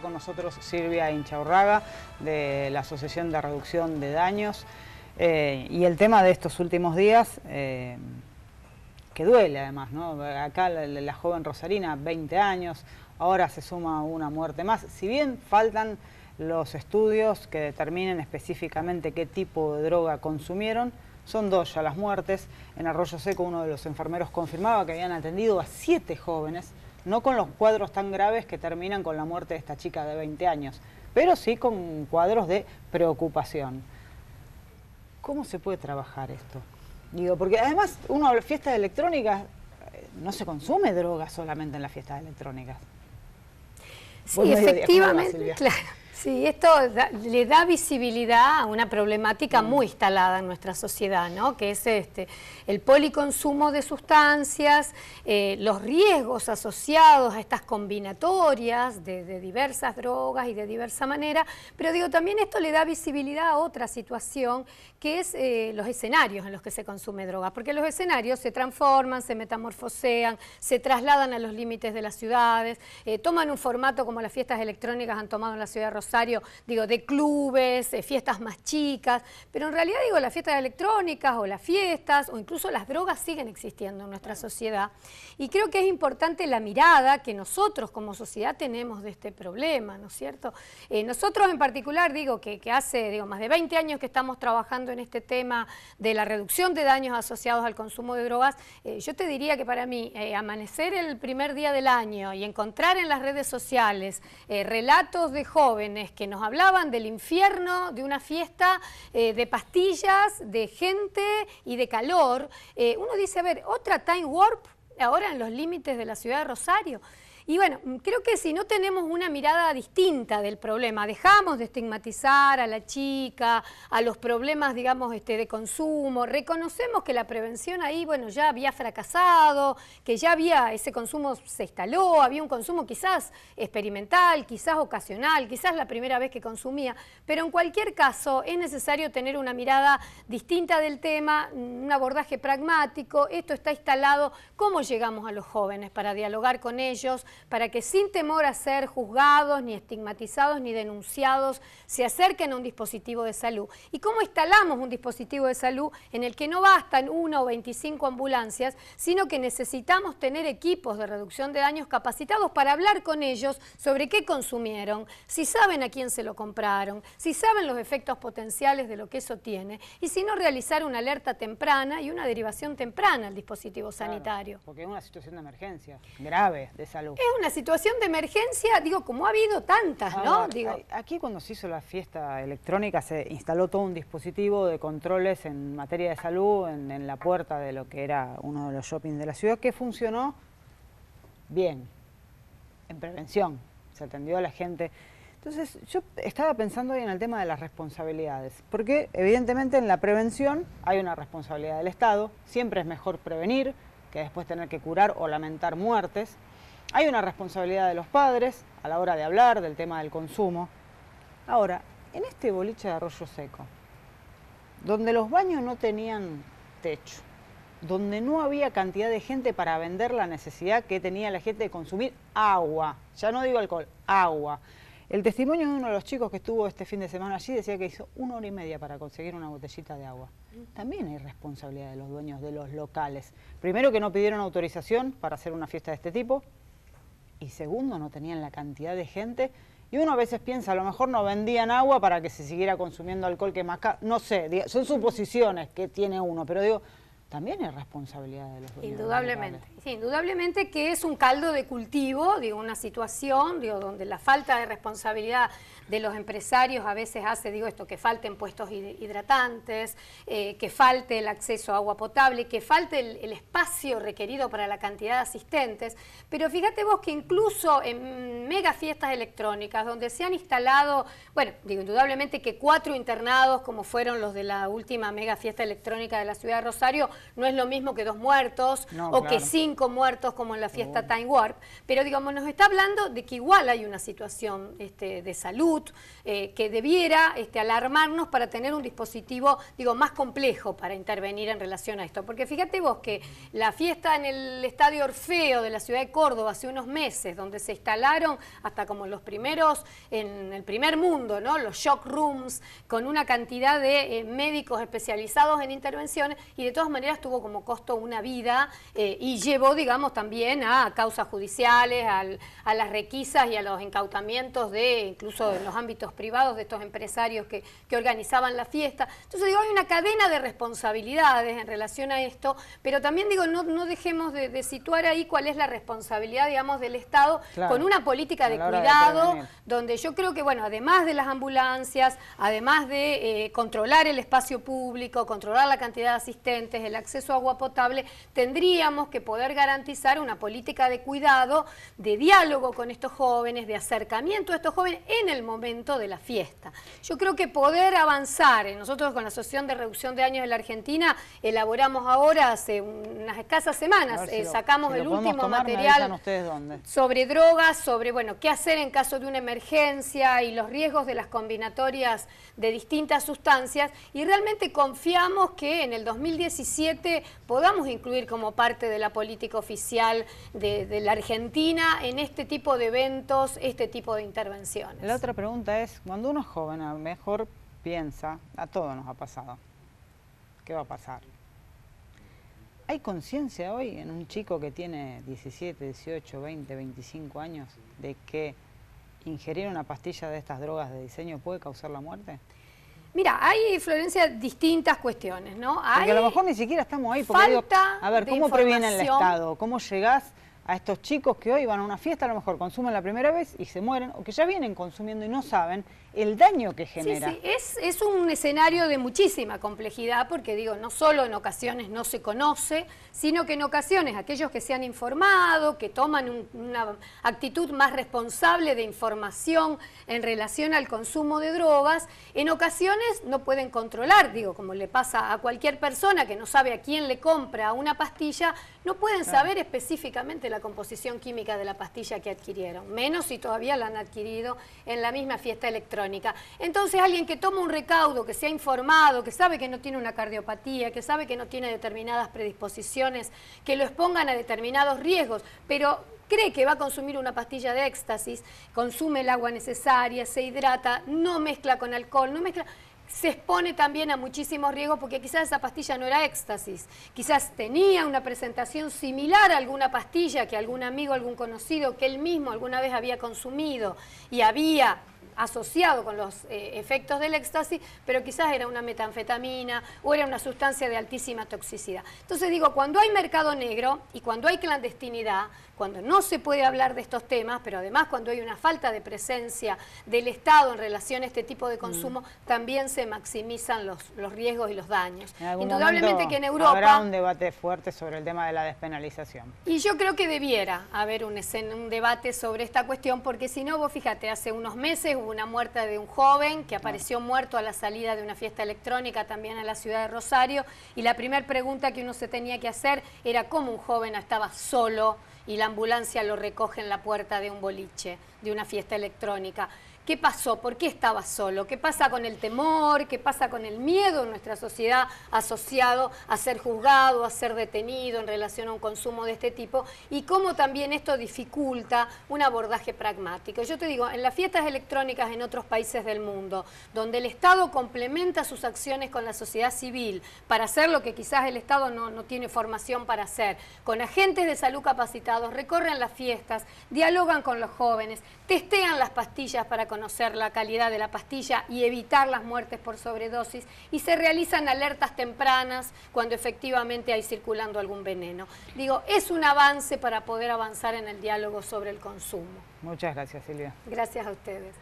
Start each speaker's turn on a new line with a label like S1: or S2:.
S1: con nosotros Silvia Inchaurraga de la Asociación de Reducción de Daños eh, y el tema de estos últimos días eh, que duele además, ¿no? Acá la, la, joven Rosarina, 20 años, ahora se suma una muerte más. Si bien faltan los estudios que determinen específicamente qué tipo de droga consumieron, son dos ya las muertes. En Arroyo Seco uno de los enfermeros confirmaba que habían atendido a siete jóvenes no con los cuadros tan graves que terminan con la muerte de esta chica de 20 años, pero sí con cuadros de preocupación. ¿Cómo se puede trabajar esto? Digo, porque además uno habla fiestas electrónicas eh, no se consume droga solamente en las fiestas electrónicas. Sí, efectivamente, claro.
S2: Sí, esto le da visibilidad a una problemática mm. muy instalada en nuestra sociedad, ¿no? que es este, el policonsumo de sustancias, eh, los riesgos asociados a estas combinatorias de, diversas drogas y de diversa manera, pero digo, también esto le da visibilidad a otra situación que es eh, los escenarios en los que se consume drogas porque los escenarios se transforman, se metamorfosean, se trasladan a los límites de las ciudades, eh, toman un formato como las fiestas electrónicas han tomado en la ciudad de Rosario, digo, de clubes, de eh, fiestas más chicas, pero en realidad digo, las fiestas electrónicas o las fiestas o incluso las drogas siguen existiendo en nuestra sociedad y creo que es importante la mirada que nosotros como sociedad tenemos de este problema, ¿no es cierto? Eh, nosotros en particular, digo, que, hace digo, más de 20 años que estamos trabajando en este tema de la reducción de daños asociados al consumo de drogas, eh, yo te diría que para mí amanecer el primer día del año y encontrar en las redes sociales relatos de jóvenes que nos hablaban del infierno, de una fiesta eh, de pastillas, de gente y de calor. Eh, uno dice, a ver, otra Time Warp ahora en los límites de la ciudad de Rosario. Y bueno, mm, creo que si no tenemos una mirada distinta del problema, dejamos de estigmatizar a la chica, a los problemas, digamos, este, de consumo, reconocemos que la prevención ahí, bueno, ya había fracasado, que ya había, ese consumo se instaló, había un consumo quizás experimental, quizás ocasional, quizás la primera vez que consumía, pero en cualquier caso es necesario tener una mirada distinta del tema, un abordaje pragmático, esto está instalado, ¿cómo llegamos a los jóvenes para dialogar con ellos? para que sin temor a ser juzgados, ni estigmatizados, ni denunciados, se acerquen a un dispositivo de salud. ¿Y cómo instalamos un dispositivo de salud en el que no bastan una o 25 ambulancias, sino que necesitamos tener equipos de reducción de daños capacitados para hablar con ellos sobre qué consumieron, si saben a quién se lo compraron, si saben los efectos potenciales de lo que eso tiene, y si no realizar una alerta temprana y una derivación temprana al dispositivo sanitario. porque es una situación de emergencia
S1: grave de salud
S2: una situación de emergencia, digo, como ha habido tantas, ah, ¿no?
S1: Aquí cuando se hizo la fiesta electrónica se instaló todo un dispositivo de controles en materia de salud en, la puerta de lo que era uno de los shoppings de la ciudad que funcionó bien, en prevención, se atendió a la gente. Entonces, yo estaba pensando hoy en el tema de las responsabilidades, porque evidentemente en la prevención hay una responsabilidad del Estado, siempre es mejor prevenir que después tener que curar o lamentar muertes. Hay una responsabilidad de los padres a la hora de hablar del tema del consumo. Ahora, en este boliche de arroyo seco, donde los baños no tenían techo, donde no había cantidad de gente para vender la necesidad que tenía la gente de consumir agua, ya no digo alcohol, agua. El testimonio de uno de los chicos que estuvo este fin de semana allí decía que hizo una hora y media para conseguir una botellita de agua. También hay responsabilidad de los dueños de los locales. Primero que no pidieron autorización para hacer una fiesta de este tipo, y segundo no tenían la cantidad de gente. Y uno a veces piensa, a lo mejor no vendían agua para que se siguiera consumiendo alcohol que más No sé, son suposiciones que tiene uno, pero digo, también es responsabilidad de los Indudablemente,
S2: indudablemente que es un caldo de cultivo, digo, una situación, digo, donde la falta de responsabilidad de los empresarios a veces hace, digo esto, que falten puestos hidratantes, eh, que falte el acceso a agua potable, que falte el, espacio requerido para la cantidad de asistentes, pero fíjate vos que incluso en mega fiestas electrónicas, donde se han instalado, bueno, digo, indudablemente que cuatro internados, como fueron los de la última mega fiesta electrónica de la ciudad de Rosario, no es lo mismo que dos muertos o que cinco muertos como en la fiesta Time Warp, pero digamos, nos está hablando de que igual hay una situación este, de salud eh, que debiera este, alarmarnos para tener un dispositivo, digo, más complejo para intervenir en relación a esto. Porque fíjate vos que la fiesta en el Estadio Orfeo de la ciudad de Córdoba hace unos meses, donde se instalaron hasta como los primeros, en el primer mundo, ¿no? Los shock rooms, con una cantidad de eh, médicos especializados en intervenciones y de todas maneras tuvo como costo una vida eh, y llevó, digamos, también a causas judiciales, a las requisas y a los incautamientos de, incluso en los ámbitos privados de estos empresarios que, organizaban la fiesta. Entonces digo, hay una cadena de responsabilidades en relación a esto, pero también digo, no, dejemos de, situar ahí cuál es la responsabilidad, digamos, del Estado con una política de cuidado, donde yo creo que, bueno, además de las ambulancias, además de eh, controlar el espacio público, controlar la cantidad de asistentes, el el acceso a agua potable, tendríamos que poder garantizar una política de cuidado, de diálogo con estos jóvenes, de acercamiento a estos jóvenes en el momento de la fiesta. Yo creo que poder avanzar, eh, nosotros con la Asociación de Reducción de Años de la Argentina elaboramos ahora hace unas escasas semanas, eh, sacamos el último material sobre drogas, sobre bueno qué hacer en caso de una emergencia y los riesgos de las combinatorias de distintas sustancias y realmente confiamos que en el 2017 podamos incluir como parte de la política oficial de, la Argentina en este tipo de eventos, este tipo de intervenciones.
S1: La otra pregunta es, cuando uno es joven, a lo mejor piensa, a todos nos ha pasado, ¿qué va a pasar? ¿Hay conciencia hoy en un chico que tiene 17, 18, 20, 25 años de que ingerir una pastilla de estas drogas de diseño puede causar la muerte?
S2: Mira, hay, Florencia, distintas cuestiones, ¿no? Hay porque a lo
S1: mejor ni siquiera estamos ahí. Porque falta a ver, ¿cómo previene el Estado? ¿Cómo llegás a estos chicos que hoy van a una fiesta, a lo mejor consumen la primera vez y se mueren, o que ya vienen consumiendo y no saben el daño que genera. Sí,
S2: Es, es un escenario de muchísima complejidad, porque digo, no solo en ocasiones no se conoce, sino que en ocasiones aquellos que se han informado, que toman una actitud más responsable de información en relación al consumo de drogas, en ocasiones no pueden controlar, digo, como le pasa a cualquier persona que no sabe a quién le compra una pastilla, no pueden saber específicamente la composición química de la pastilla que adquirieron, menos si todavía la han adquirido en la misma fiesta electrónica. Entonces alguien que toma un recaudo, que se ha informado, que sabe que no tiene una cardiopatía, que sabe que no tiene determinadas predisposiciones, que lo expongan a determinados riesgos, pero cree que va a consumir una pastilla de éxtasis, consume el agua necesaria, se hidrata, no mezcla con alcohol, no mezcla se expone también a muchísimos riesgos porque quizás esa pastilla no era éxtasis, quizás tenía una presentación similar a alguna pastilla que algún amigo, algún conocido, que él mismo alguna vez había consumido y había asociado con los eh, efectos del éxtasis, pero quizás era una metanfetamina o era una sustancia de altísima toxicidad. Entonces digo, cuando hay mercado negro y cuando hay clandestinidad, cuando no se puede hablar de estos temas, pero además cuando hay una falta de presencia del Estado en relación a este tipo de mm. consumo, también se maximizan los, riesgos y los daños. Indudablemente que en Europa... Habrá un
S1: debate fuerte sobre el tema de la despenalización.
S2: Y yo creo que debiera haber un, debate sobre esta cuestión, porque si no, vos fíjate, hace unos meses hubo una muerte de un joven que apareció muerto a la salida de una fiesta electrónica también a la ciudad de Rosario, y la primera pregunta que uno se tenía que hacer era cómo un joven estaba solo y la ambulancia lo recoge en la puerta de un boliche, de una fiesta electrónica. ¿Qué pasó? ¿Por qué estaba solo? ¿Qué pasa con el temor? ¿Qué pasa con el miedo en nuestra sociedad asociado a ser juzgado, a ser detenido en relación a un consumo de este tipo? Y cómo también esto dificulta un abordaje pragmático. Yo te digo, en las fiestas electrónicas en otros países del mundo, donde el Estado complementa sus acciones con la sociedad civil para hacer lo que quizás el Estado no, tiene formación para hacer, con agentes de salud capacitados, recorren las fiestas, dialogan con los jóvenes, testean las pastillas para conocer la calidad de la pastilla y evitar las muertes por sobredosis y se realizan alertas tempranas cuando efectivamente hay circulando algún veneno. Digo, es un avance para poder avanzar en el diálogo sobre el consumo.
S1: Muchas gracias, Silvia.
S2: Gracias a ustedes.